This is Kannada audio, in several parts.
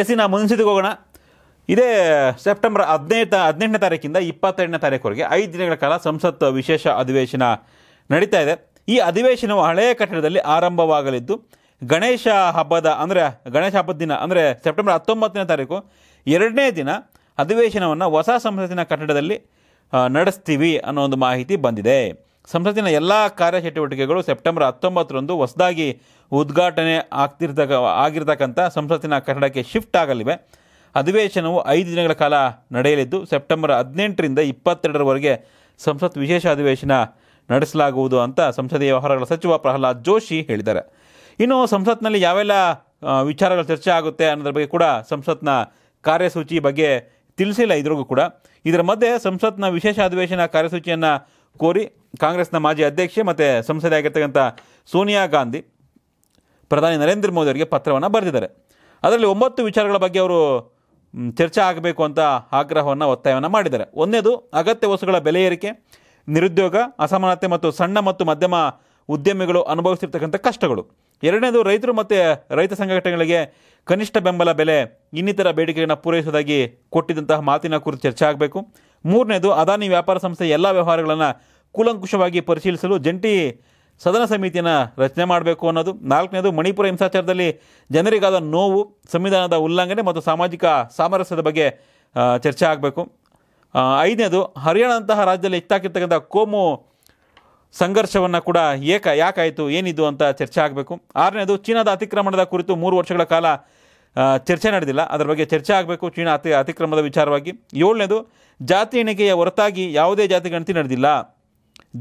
ಎಸ್ ನಾ ಮುಂದಿದ್ದಕ್ಕೆ ಹೋಗೋಣ ಇದೇ ಸೆಪ್ಟೆಂಬರ್ ಹದಿನೈದು ಹದಿನೆಂಟನೇ ತಾರೀಕಿಂದ ಇಪ್ಪತ್ತೆರಡನೇ ತಾರೀಕವರೆಗೆ ಐದು ದಿನಗಳ ಕಾಲ ಸಂಸತ್ ವಿಶೇಷ ಅಧಿವೇಶನ ನಡೀತಾ ಇದೆ ಈ ಅಧಿವೇಶನವು ಹಳೆಯ ಕಟ್ಟಡದಲ್ಲಿ ಆರಂಭವಾಗಲಿದ್ದು ಗಣೇಶ ಹಬ್ಬದ ಅಂದರೆ ಗಣೇಶ ಹಬ್ಬದ ದಿನ ಅಂದರೆ ಸೆಪ್ಟೆಂಬರ್ ಹತ್ತೊಂಬತ್ತನೇ ತಾರೀಕು ಎರಡನೇ ದಿನ ಅಧಿವೇಶನವನ್ನು ಹೊಸ ಸಂಸತ್ತಿನ ಕಟ್ಟಡದಲ್ಲಿ ನಡೆಸ್ತೀವಿ ಅನ್ನೋ ಒಂದು ಮಾಹಿತಿ ಬಂದಿದೆ ಸಂಸತ್ತಿನ ಎಲ್ಲ ಕಾರ್ಯಚಟುವಟಿಕೆಗಳು ಸೆಪ್ಟೆಂಬರ್ ಹತ್ತೊಂಬತ್ತರಂದು ಹೊಸದಾಗಿ ಉದ್ಘಾಟನೆ ಆಗ್ತಿರ್ತಕ್ಕ ಆಗಿರ್ತಕ್ಕಂಥ ಸಂಸತ್ತಿನ ಕಟ್ಟಡಕ್ಕೆ ಶಿಫ್ಟ್ ಆಗಲಿವೆ ಅಧಿವೇಶನವು ಐದು ದಿನಗಳ ಕಾಲ ನಡೆಯಲಿದ್ದು ಸೆಪ್ಟೆಂಬರ್ ಹದಿನೆಂಟರಿಂದ ಇಪ್ಪತ್ತೆರಡರವರೆಗೆ ಸಂಸತ್ ವಿಶೇಷ ಅಧಿವೇಶನ ನಡೆಸಲಾಗುವುದು ಅಂತ ಸಂಸದೀಯ ವ್ಯವಹಾರಗಳ ಸಚಿವ ಪ್ರಹ್ಲಾದ್ ಜೋಶಿ ಹೇಳಿದ್ದಾರೆ ಇನ್ನು ಸಂಸತ್ನಲ್ಲಿ ಯಾವೆಲ್ಲ ವಿಚಾರಗಳು ಚರ್ಚೆ ಆಗುತ್ತೆ ಅನ್ನೋದ್ರ ಬಗ್ಗೆ ಕೂಡ ಸಂಸತ್ನ ಕಾರ್ಯಸೂಚಿ ಬಗ್ಗೆ ತಿಳಿಸಿಲ್ಲ ಇದ್ರಿಗೂ ಕೂಡ ಇದರ ಮಧ್ಯೆ ಸಂಸತ್ನ ವಿಶೇಷ ಅಧಿವೇಶನ ಕಾರ್ಯಸೂಚಿಯನ್ನು ಕೋರಿ ಕಾಂಗ್ರೆಸ್ನ ಮಾಜಿ ಅಧ್ಯಕ್ಷೆ ಮತ್ತು ಸಂಸದೆಯಾಗಿರ್ತಕ್ಕಂಥ ಸೋನಿಯಾ ಗಾಂಧಿ ಪ್ರಧಾನಿ ನರೇಂದ್ರ ಮೋದಿ ಅವರಿಗೆ ಪತ್ರವನ್ನು ಬರೆದಿದ್ದಾರೆ ಅದರಲ್ಲಿ ಒಂಬತ್ತು ವಿಚಾರಗಳ ಬಗ್ಗೆ ಅವರು ಚರ್ಚೆ ಆಗಬೇಕು ಅಂತ ಆಗ್ರಹವನ್ನು ಒತ್ತಾಯವನ್ನು ಮಾಡಿದ್ದಾರೆ ಒಂದೇದು ಅಗತ್ಯ ವಸ್ತುಗಳ ಬೆಲೆ ಏರಿಕೆ ನಿರುದ್ಯೋಗ ಅಸಮಾನತೆ ಮತ್ತು ಸಣ್ಣ ಮತ್ತು ಮಧ್ಯಮ ಉದ್ಯಮಿಗಳು ಅನುಭವಿಸಿರ್ತಕ್ಕಂಥ ಕಷ್ಟಗಳು ಎರಡನೇದು ರೈತರು ಮತ್ತು ರೈತ ಸಂಘಟನೆಗಳಿಗೆ ಕನಿಷ್ಠ ಬೆಂಬಲ ಬೆಲೆ ಇನ್ನಿತರ ಬೇಡಿಕೆಗಳನ್ನು ಪೂರೈಸುವುದಾಗಿ ಕೊಟ್ಟಿದ್ದಂತಹ ಮಾತಿನ ಕುರಿತು ಚರ್ಚೆ ಆಗಬೇಕು ಮೂರನೇದು ಅದಾನಿ ವ್ಯಾಪಾರ ಸಂಸ್ಥೆ ಎಲ್ಲ ವ್ಯವಹಾರಗಳನ್ನು ಕೂಲಂಕುಷವಾಗಿ ಪರಿಶೀಲಿಸಲು ಜಂಟಿ ಸದನ ಸಮಿತಿಯನ್ನು ರಚನೆ ಮಾಡಬೇಕು ಅನ್ನೋದು ನಾಲ್ಕನೇದು ಮಣಿಪುರ ಹಿಂಸಾಚಾರದಲ್ಲಿ ಜನರಿಗಾದ ನೋವು ಸಂವಿಧಾನದ ಉಲ್ಲಂಘನೆ ಮತ್ತು ಸಾಮಾಜಿಕ ಸಾಮರಸ್ಯದ ಬಗ್ಗೆ ಚರ್ಚೆ ಆಗಬೇಕು ಐದನೇದು ಹರಿಯಾಣದಂತಹ ರಾಜ್ಯದಲ್ಲಿ ಹೆಚ್ಚಾಗಿರ್ತಕ್ಕಂಥ ಕೋಮು ಸಂಘರ್ಷವನ್ನು ಕೂಡ ಏಕ ಯಾಕಾಯಿತು ಏನಿದು ಅಂತ ಚರ್ಚೆ ಆಗಬೇಕು ಆರನೇದು ಚೀನಾದ ಅತಿಕ್ರಮಣದ ಕುರಿತು ಮೂರು ವರ್ಷಗಳ ಕಾಲ ಚರ್ಚೆ ನಡೆದಿಲ್ಲ ಅದರ ಬಗ್ಗೆ ಚರ್ಚೆ ಆಗಬೇಕು ಚೀನಾ ಅತಿ ಅತಿಕ್ರಮದ ವಿಚಾರವಾಗಿ ಏಳನೇದು ಜಾತಿ ಎಣಿಕೆಯ ಹೊರತಾಗಿ ಯಾವುದೇ ಜಾತಿ ಗಣತಿ ನಡೆದಿಲ್ಲ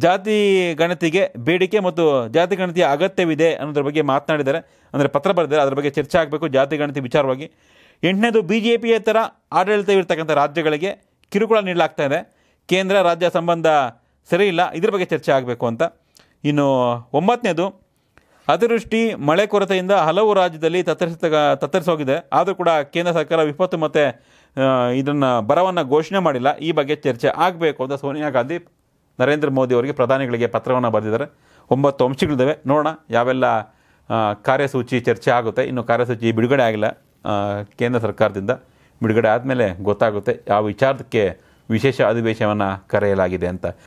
ಜಾತಿ ಗಣತಿಗೆ ಬೇಡಿಕೆ ಮತ್ತು ಜಾತಿ ಗಣತಿಯ ಅಗತ್ಯವಿದೆ ಅನ್ನೋದ್ರ ಬಗ್ಗೆ ಮಾತನಾಡಿದ್ದಾರೆ ಅಂದರೆ ಪತ್ರ ಬರೆದಿದ್ದಾರೆ ಅದರ ಬಗ್ಗೆ ಚರ್ಚೆ ಆಗಬೇಕು ಜಾತಿ ಗಣತಿ ವಿಚಾರವಾಗಿ ಎಂಟನೇದು ಬಿ ಜೆ ಪಿಯೇತರ ಆಡಳಿತವಿರ್ತಕ್ಕಂಥ ರಾಜ್ಯಗಳಿಗೆ ಕಿರುಕುಳ ನೀಡಲಾಗ್ತಾ ಇದೆ ಕೇಂದ್ರ ರಾಜ್ಯ ಸಂಬಂಧ ಸರಿಯಿಲ್ಲ ಇದ್ರ ಬಗ್ಗೆ ಚರ್ಚೆ ಆಗಬೇಕು ಅಂತ ಇನ್ನು ಒಂಬತ್ತನೇದು ಅತಿವೃಷ್ಟಿ ಮಳೆ ಕೊರತೆಯಿಂದ ಹಲವು ರಾಜ್ಯದಲ್ಲಿ ತತ್ತರಿಸ ತತ್ತರಿಸೋಗಿದೆ ಆದರೂ ಕೂಡ ಕೇಂದ್ರ ಸರ್ಕಾರ ವಿಪತ್ತು ಮತ್ತು ಇದನ್ನು ಬರವನ್ನು ಘೋಷಣೆ ಮಾಡಿಲ್ಲ ಈ ಬಗ್ಗೆ ಚರ್ಚೆ ಆಗಬೇಕು ಅಂತ ಸೋನಿಯಾ ಗಾಂಧಿ ನರೇಂದ್ರ ಮೋದಿ ಅವರಿಗೆ ಪ್ರಧಾನಿಗಳಿಗೆ ಪತ್ರವನ್ನು ಬರೆದಿದ್ದಾರೆ ಒಂಬತ್ತು ಅಂಶಗಳಿದ್ದಾವೆ ನೋಡೋಣ ಯಾವೆಲ್ಲ ಕಾರ್ಯಸೂಚಿ ಚರ್ಚೆ ಆಗುತ್ತೆ ಇನ್ನು ಕಾರ್ಯಸೂಚಿ ಬಿಡುಗಡೆ ಆಗಿಲ್ಲ ಕೇಂದ್ರ ಸರ್ಕಾರದಿಂದ ಬಿಡುಗಡೆ ಆದಮೇಲೆ ಗೊತ್ತಾಗುತ್ತೆ ಯಾವ ವಿಚಾರಕ್ಕೆ ವಿಶೇಷ ಅಧಿವೇಶನವನ್ನು ಕರೆಯಲಾಗಿದೆ ಅಂತ